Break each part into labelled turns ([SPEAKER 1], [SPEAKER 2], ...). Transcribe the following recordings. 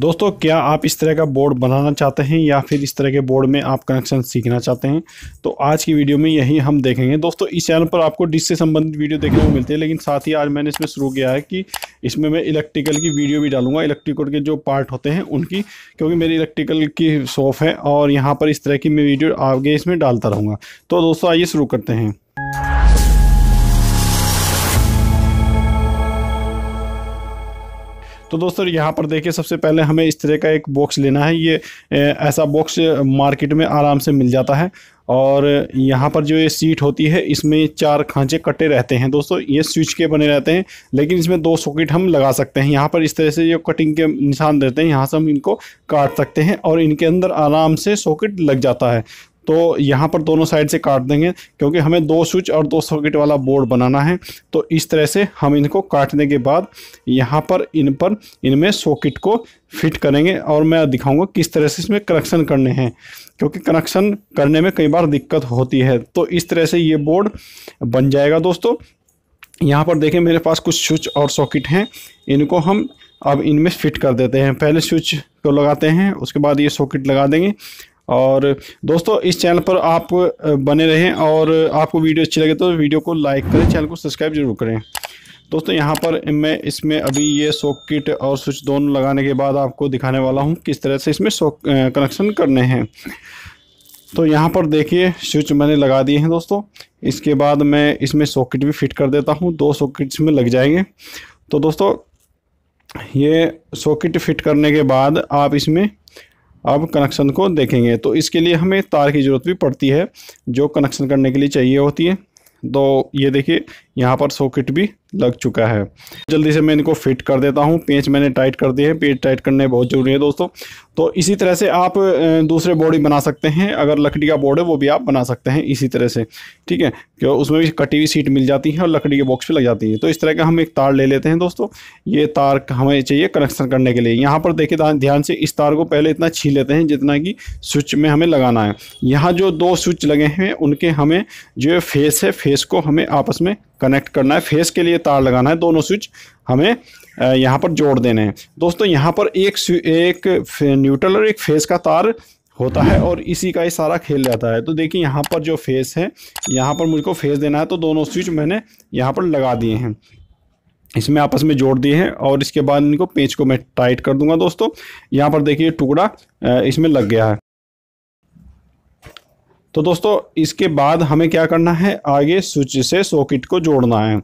[SPEAKER 1] दोस्तों क्या आप इस तरह का बोर्ड बनाना चाहते हैं या फिर इस तरह के बोर्ड में आप कनेक्शन सीखना चाहते हैं तो आज की वीडियो में यही हम देखेंगे दोस्तों इस चैनल पर आपको डिश से संबंधित वीडियो देखने को मिलती है लेकिन साथ ही आज मैंने इसमें शुरू किया है कि इसमें मैं इलेक्ट्रिकल की वीडियो भी डालूंगा इलेक्ट्रिकल के जो पार्ट होते हैं उनकी क्योंकि मेरी इलेक्ट्रिकल की शॉप है और यहाँ पर इस तरह की मैं वीडियो आगे इसमें डालता रहूँगा तो दोस्तों आइए शुरू करते हैं तो दोस्तों यहाँ पर देखिए सबसे पहले हमें इस तरह का एक बॉक्स लेना है ये ऐसा बॉक्स मार्केट में आराम से मिल जाता है और यहाँ पर जो ये सीट होती है इसमें चार खांचे कटे रहते हैं दोस्तों ये स्विच के बने रहते हैं लेकिन इसमें दो सॉकेट हम लगा सकते हैं यहाँ पर इस तरह से जो कटिंग के निशान देते हैं यहाँ से हम इनको काट सकते हैं और इनके अंदर आराम से सॉकेट लग जाता है तो यहाँ पर दोनों साइड से काट देंगे क्योंकि हमें दो स्विच और दो सॉकेट वाला बोर्ड बनाना है तो इस तरह से हम इनको काटने के बाद यहाँ पर इन पर इनमें सॉकेट को फिट करेंगे और मैं दिखाऊंगा किस तरह से इसमें कनेक्शन करने हैं क्योंकि कनेक्शन करने में कई बार दिक्कत होती है तो इस तरह से ये बोर्ड बन जाएगा दोस्तों यहाँ पर देखें मेरे पास कुछ स्विच और सॉकेट हैं इनको हम अब इनमें फिट कर देते हैं पहले स्विच को लगाते हैं उसके बाद ये सॉकेट लगा देंगे और दोस्तों इस चैनल पर आप बने रहें और आपको वीडियो अच्छी लगे तो वीडियो को लाइक करें चैनल को सब्सक्राइब जरूर करें दोस्तों यहाँ पर मैं इसमें अभी ये सॉकेट और स्विच दोनों लगाने के बाद आपको दिखाने वाला हूँ किस तरह से इसमें सॉक कनेक्शन करने हैं तो यहाँ पर देखिए स्विच मैंने लगा दिए हैं दोस्तों इसके बाद मैं इसमें सॉकेट भी फिट कर देता हूँ दो सॉकेट्स इसमें लग जाएंगे तो दोस्तों ये सॉकेट फिट करने के बाद आप इसमें अब कनेक्शन को देखेंगे तो इसके लिए हमें तार की ज़रूरत भी पड़ती है जो कनेक्शन करने के लिए चाहिए होती है तो ये देखिए यहाँ पर सॉकेट भी लग चुका है जल्दी से मैं इनको फिट कर देता हूँ पेंच मैंने टाइट कर दिए हैं पेंच टाइट करने बहुत ज़रूरी है दोस्तों तो इसी तरह से आप दूसरे बॉडी बना सकते हैं अगर लकड़ी का बोर्ड है वो भी आप बना सकते हैं इसी तरह से ठीक है क्यों उसमें भी कटी हुई सीट मिल जाती है और लकड़ी के बॉक्स भी लग जाती है तो इस तरह का हम एक तार ले लेते हैं दोस्तों ये तार हमें चाहिए कनेक्शन करने के लिए यहाँ पर देखिए ध्यान से इस तार को पहले इतना छीन लेते हैं जितना कि स्विच में हमें लगाना है यहाँ जो दो स्विच लगे हैं उनके हमें जो फेस है फेस को हमें आपस में कनेक्ट करना है फेस के लिए तार लगाना है दोनों स्विच हमें यहाँ पर जोड़ देने हैं दोस्तों यहाँ पर एक एक न्यूट्रल और एक फेस का तार होता है और इसी का ही सारा खेल जाता है तो देखिए यहाँ पर जो फेस है यहाँ पर मुझको फेस देना है तो दोनों स्विच मैंने यहाँ पर लगा दिए हैं इसमें आपस में जोड़ दिए हैं और इसके बाद इनको पेंच को मैं टाइट कर दूंगा दोस्तों यहाँ पर देखिए टुकड़ा इसमें लग गया है तो दोस्तों इसके बाद हमें क्या करना है आगे स्विच से सॉकेट को जोड़ना है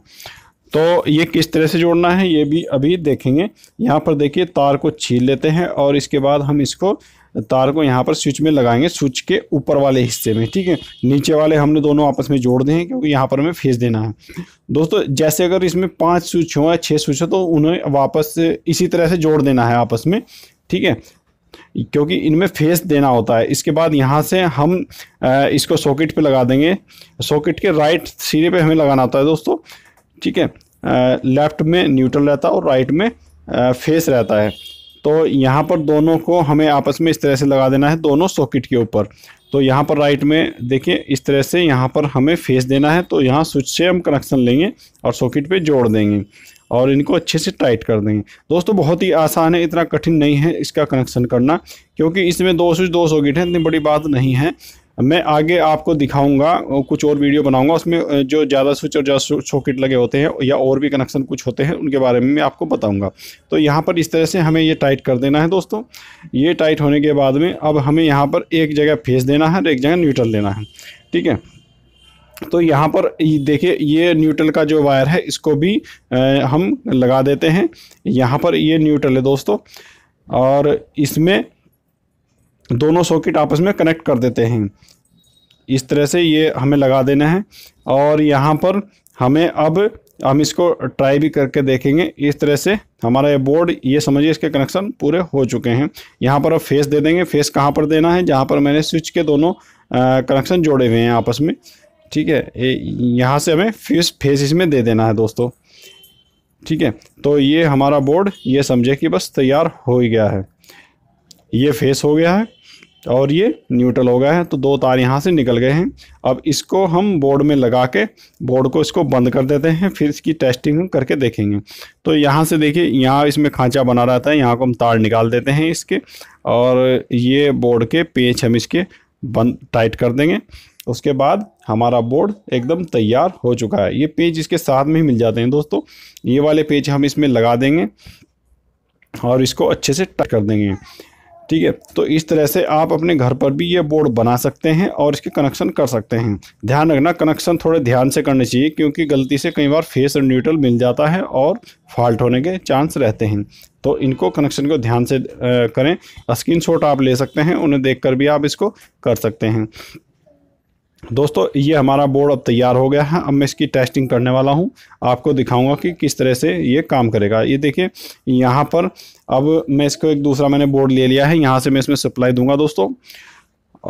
[SPEAKER 1] तो ये किस तरह से जोड़ना है ये भी अभी देखेंगे यहाँ पर देखिए तार को छील लेते हैं और इसके बाद हम इसको तार को यहाँ पर स्विच में लगाएंगे स्विच के ऊपर वाले हिस्से में ठीक है नीचे वाले हमने दोनों आपस में जोड़ दें क्योंकि यहाँ पर हमें फेंस देना है दोस्तों जैसे अगर इसमें पाँच स्विच हो या छः स्विच हो तो उन्हें वापस इसी तरह से जोड़ देना है आपस में ठीक है क्योंकि इनमें फेस देना होता है इसके बाद यहाँ से हम इसको सॉकेट पे लगा देंगे सॉकेट के राइट सिरे पे हमें लगाना होता है दोस्तों ठीक है लेफ्ट में न्यूट्रल रहता है और राइट में फेस रहता है तो यहाँ पर दोनों को हमें आपस में इस तरह से लगा देना है दोनों सॉकेट के ऊपर तो यहाँ पर राइट में देखिए इस तरह से यहाँ पर हमें फेस देना है तो यहाँ स्विच से हम कनेक्शन लेंगे और सॉकेट पे जोड़ देंगे और इनको अच्छे से टाइट कर देंगे दोस्तों बहुत ही आसान है इतना कठिन नहीं है इसका कनेक्शन करना क्योंकि इसमें दो स्विच दो गिट है इतनी बड़ी बात नहीं है मैं आगे आपको दिखाऊंगा कुछ और वीडियो बनाऊंगा उसमें जो ज़्यादा स्विच और ज़्यादा सॉकेट लगे होते हैं या और भी कनेक्शन कुछ होते हैं उनके बारे में मैं आपको बताऊंगा तो यहाँ पर इस तरह से हमें ये टाइट कर देना है दोस्तों ये टाइट होने के बाद में अब हमें यहाँ पर एक जगह फेस देना है और एक जगह न्यूट्रल लेना है ठीक है तो यहाँ पर देखिए ये न्यूट्रल का जो वायर है इसको भी हम लगा देते हैं यहाँ पर ये न्यूट्रल है दोस्तों और इसमें दोनों सॉकेट आपस में कनेक्ट कर देते हैं इस तरह से ये हमें लगा देना है और यहाँ पर हमें अब हम इसको ट्राई भी करके देखेंगे इस तरह से हमारा ये बोर्ड ये समझिए इसके कनेक्शन पूरे हो चुके हैं यहाँ पर अब फेस दे देंगे फेस कहाँ पर देना है जहाँ पर मैंने स्विच के दोनों कनेक्शन जोड़े हुए हैं आपस में ठीक है यहाँ से हमें फिश फेस इसमें दे देना है दोस्तों ठीक है तो ये हमारा बोर्ड ये समझे कि बस तैयार हो ही गया है ये फेस हो गया है और ये न्यूट्रल हो गया है तो दो तार यहाँ से निकल गए हैं अब इसको हम बोर्ड में लगा के बोर्ड को इसको बंद कर देते हैं फिर इसकी टेस्टिंग हम करके देखेंगे तो यहाँ से देखिए यहाँ इसमें खांचा बना रहता है यहाँ को हम तार निकाल देते हैं इसके और ये बोर्ड के पेच हम इसके बंद टाइट कर देंगे उसके बाद हमारा बोर्ड एकदम तैयार हो चुका है ये पेज इसके साथ में ही मिल जाते हैं दोस्तों ये वाले पेज हम इसमें लगा देंगे और इसको अच्छे से टच कर देंगे ठीक है तो इस तरह से आप अपने घर पर भी ये बोर्ड बना सकते हैं और इसके कनेक्शन कर सकते हैं ध्यान रखना कनेक्शन थोड़े ध्यान से करने चाहिए क्योंकि गलती से कई बार फेस न्यूट्रल मिल जाता है और फॉल्ट होने के चांस रहते हैं तो इनको कनेक्शन को ध्यान से करें स्क्रीन आप ले सकते हैं उन्हें देख भी आप इसको कर सकते हैं दोस्तों ये हमारा बोर्ड अब तैयार हो गया है अब मैं इसकी टेस्टिंग करने वाला हूँ आपको दिखाऊंगा कि किस तरह से ये काम करेगा ये देखिए यहाँ पर अब मैं इसको एक दूसरा मैंने बोर्ड ले लिया है यहाँ से मैं इसमें सप्लाई दूंगा दोस्तों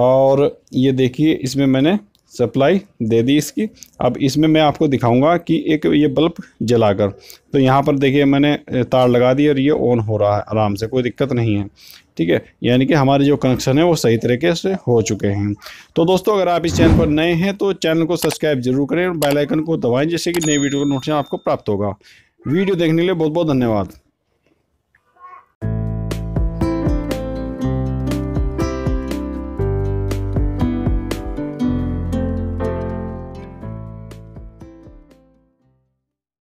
[SPEAKER 1] और ये देखिए इसमें मैंने सप्लाई दे दी इसकी अब इसमें मैं आपको दिखाऊंगा कि एक ये बल्ब जलाकर तो यहाँ पर देखिए मैंने तार लगा दी और ये ऑन हो रहा है आराम से कोई दिक्कत नहीं है ठीक है यानी कि हमारे जो कनेक्शन है वो सही तरीके से हो चुके हैं तो दोस्तों अगर आप इस चैनल पर नए हैं तो चैनल को सब्सक्राइब जरूर करें और बेलाइकन को दबाएँ जैसे कि नई वीडियो का नोटिफिकेशन आपको प्राप्त होगा वीडियो देखने के लिए बहुत बहुत धन्यवाद